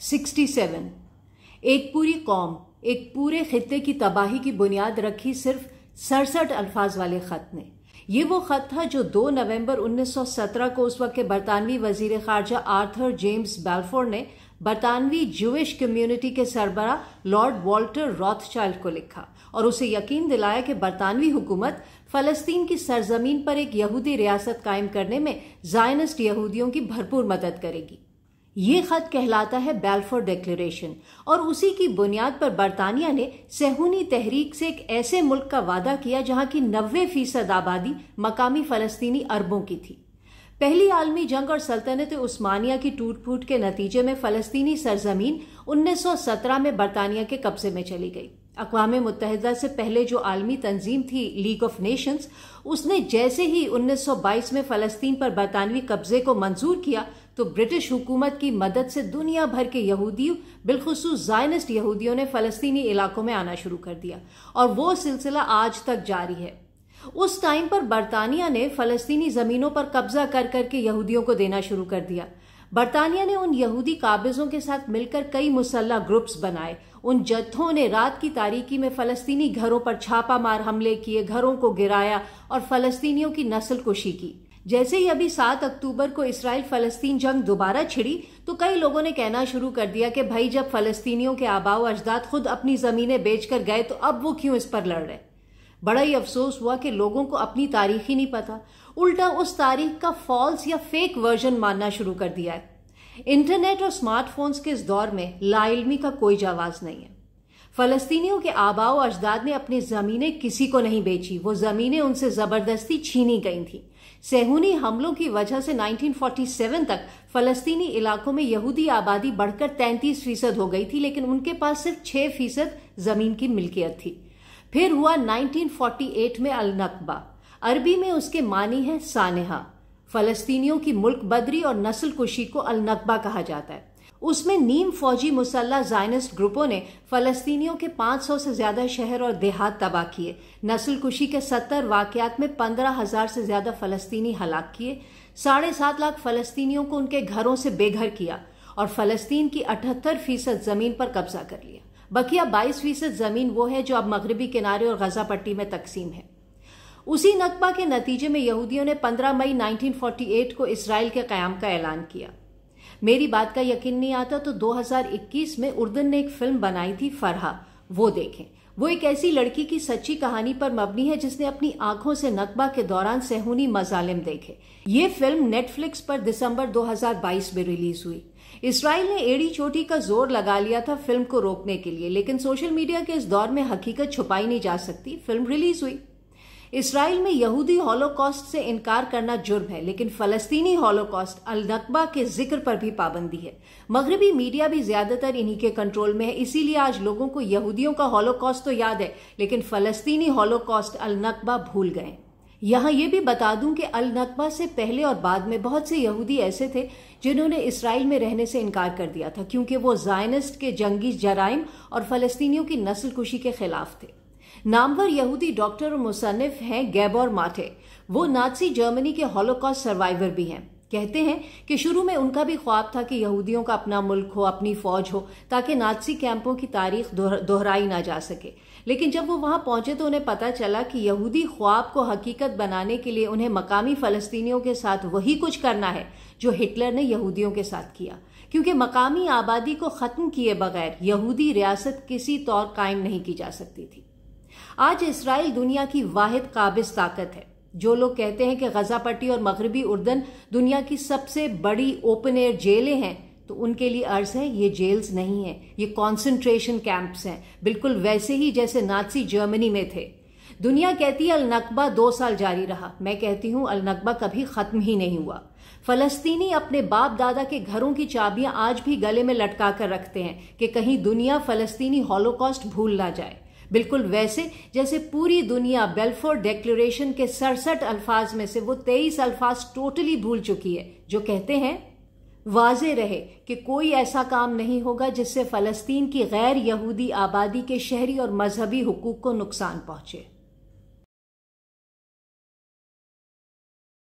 seven एक पूरी कौम एक पूरे खत्े की तबाही की बुनियाद रखी सिर्फ सड़सठ अल्फाज वाले खत ने ये वो खत था जो 2 नवंबर 1917 को उस वक्त के बरतानवी वजीर खारजा आर्थर जेम्स बेल्फोर ने बरतानवी जूश कम्युनिटी के सरबरा लॉर्ड वॉल्टर रॉथचाइल्ड को लिखा और उसे यकीन दिलाया कि बरतानवी हुकूमत फलस्तीन की सरजमीन पर एक यहूदी रियासत कायम करने में जायनस्ट यहूदियों की भरपूर मदद करेगी ये खत कहलाता है बेल्फोर डिक्लेरेशन और उसी की बुनियाद पर बरतानिया ने सहूनी तहरीक से एक ऐसे मुल्क का वादा किया जहां की नब्बे फीसद आबादी मकामी फलस्तीनी अरबों की थी पहली आलमी जंग और सल्तनत उस्मानिया की टूट फूट के नतीजे में फलस्तीनी सरजमीन 1917 में बरतानिया के कब्जे में चली गई अकवाम मुतहदा से पहले जो आलमी तंजीम थी लीग ऑफ नेशंस उसने जैसे ही 1922 में फलस्तीन पर बरतानवी कब्जे को मंजूर किया तो ब्रिटिश हुकूमत की मदद से दुनिया भर के यहूदी बिलखसूस जायनिस्ट यहूदियों ने फ़लस्तीनी इलाकों में आना शुरू कर दिया और वो सिलसिला आज तक जारी है उस टाइम पर बरतानिया ने फ़लस्तीनी ज़मीनों पर कब्जा कर करके यहूदियों को देना शुरू कर दिया बरतानिया ने उन यहूदी काबिजों के साथ मिलकर कई मुसल्ला ग्रुप्स बनाए उन जत्थों ने रात की तारीकी में फ़लस्तीनी घरों पर छापा मार हमले किए घरों को गिराया और फ़लस्तीनियों की नस्ल कुशी की जैसे ही अभी 7 अक्टूबर को इसराइल फलस्तीन जंग दोबारा छिड़ी तो कई लोगों ने कहना शुरू कर दिया कि भाई जब फलस्तीनियों के आबाओ अजदाद खुद अपनी ज़मीनें बेचकर गए तो अब वो क्यों इस पर लड़ रहे बड़ा ही अफसोस हुआ कि लोगों को अपनी तारीख ही नहीं पता उल्टा उस तारीख का फॉल्स या फेक वर्जन मानना शुरू कर दिया है इंटरनेट और स्मार्टफोन्स के इस दौर में लाइलमी का कोई जवाब नहीं है फलस्तीनियों के आबाओ अजदाद ने अपनी जमीनें किसी को नहीं बेची वो जमीनें उनसे जबरदस्ती छीनी गई थी सेहूनी हमलों की वजह से 1947 तक फलस्तीनी इलाकों में यहूदी आबादी बढ़कर 33 फीसद हो गई थी लेकिन उनके पास सिर्फ 6 फीसद जमीन की मिल्कियत थी फिर हुआ 1948 में अल नकबा अरबी में उसके मानी है सानहा फलस्तीनियों की मुल्क बदरी और नस्ल कुशी को अल नकबा कहा जाता है उसमें नीम फौजी मुसल्ला जायनिस्ट ग्रुपों ने फलस्तीनियों के 500 से ज्यादा शहर और देहात तबाह किए नस्ल कुशी के 70 वाकयात में 15,000 से ज्यादा फलस्तीनी हलाक किए साढ़े सात लाख फलस्तीनियों को उनके घरों से बेघर किया और फलस्तीन की अठहत्तर फीसद जमीन पर कब्जा कर लिया बकिया बाईस फीसद जमीन वो है जो अब मगरबी किनारे और गजा पट्टी में तकसीम है उसी नकबा के नतीजे में यहूदियों ने 15 मई 1948 को इसराइल के क्याम का ऐलान किया मेरी बात का यकीन नहीं आता तो 2021 में उर्दन ने एक फिल्म बनाई थी फरहा वो देखें वो एक ऐसी लड़की की सच्ची कहानी पर मबनी है जिसने अपनी आंखों से नकबा के दौरान सहूनी मजालिम देखे ये फिल्म नेटफ्लिक्स पर दिसंबर 2022 में रिलीज हुई इसराइल ने एड़ी चोटी का जोर लगा लिया था फिल्म को रोकने के लिए लेकिन सोशल मीडिया के इस दौर में हकीकत छुपाई नहीं जा सकती फिल्म रिलीज हुई इसराइल में यहूदी हॉलोकॉस्ट से इनकार करना जुर्म है लेकिन फलस्तीनी हॉलोकॉस्ट अलनकबा के जिक्र पर भी पाबंदी है मगरबी मीडिया भी ज्यादातर इन्हीं के कंट्रोल में है इसीलिए आज लोगों को यहूदियों का हॉलोकॉस्ट तो याद है लेकिन फलस्तीनी हॉलोकॉस्ट अलनकबा भूल गए यहाँ ये भी बता दूं कि अल नकबा से पहले और बाद में बहुत से यहूदी ऐसे थे जिन्होंने इसराइल में रहने से इनकार कर दिया था क्योंकि वो जायनिस्ट के जंगी जराइम और फलस्तीनियों की नस्ल कुशी के खिलाफ थे नामवर यहूदी डॉक्टर और मुसनिफ हैं गैबोर माथे वो नाची जर्मनी के हॉलोकॉस्ट सर्वाइवर भी हैं कहते हैं कि शुरू में उनका भी ख्वाब था कि यहूदियों का अपना मुल्क हो अपनी फौज हो ताकि नाची कैंपों की तारीख दोहराई ना जा सके लेकिन जब वो वहां पहुंचे तो उन्हें पता चला कि यहूदी ख्वाब को हकीकत बनाने के लिए उन्हें मकामी फलस्तीनियों के साथ वही कुछ करना है जो हिटलर ने यहूदियों के साथ किया क्योंकि मकामी आबादी को ख़त्म किए बगैर यहूदी रियासत किसी तौर कायम नहीं की जा सकती थी आज इसराइल दुनिया की वाहिद काबिज ताकत है जो लोग कहते हैं कि गजा पट्टी और मगरबी उर्दन दुनिया की सबसे बड़ी ओपन एयर जेलें हैं तो उनके लिए अर्ज है ये जेल्स नहीं है ये कॉन्सेंट्रेशन कैंप्स हैं बिल्कुल वैसे ही जैसे नाथसी जर्मनी में थे दुनिया कहती है अलनकबा दो साल जारी रहा मैं कहती हूं अलनकबा कभी खत्म ही नहीं हुआ फलस्तीनी अपने बाप दादा के घरों की चाबियां आज भी गले में लटका कर रखते हैं कि कहीं दुनिया फलस्तीनी हॉलोकॉस्ट भूल ना जाए बिल्कुल वैसे जैसे पूरी दुनिया बेल्फोर डेक्लेशन के सड़सठ अल्फाज में से वो तेईस अल्फाज टोटली भूल चुकी है जो कहते हैं वाज रहे कि कोई ऐसा काम नहीं होगा जिससे फ़लस्तीन की गैर यहूदी आबादी के शहरी और मजहबी हकूक़ को नुकसान पहुंचे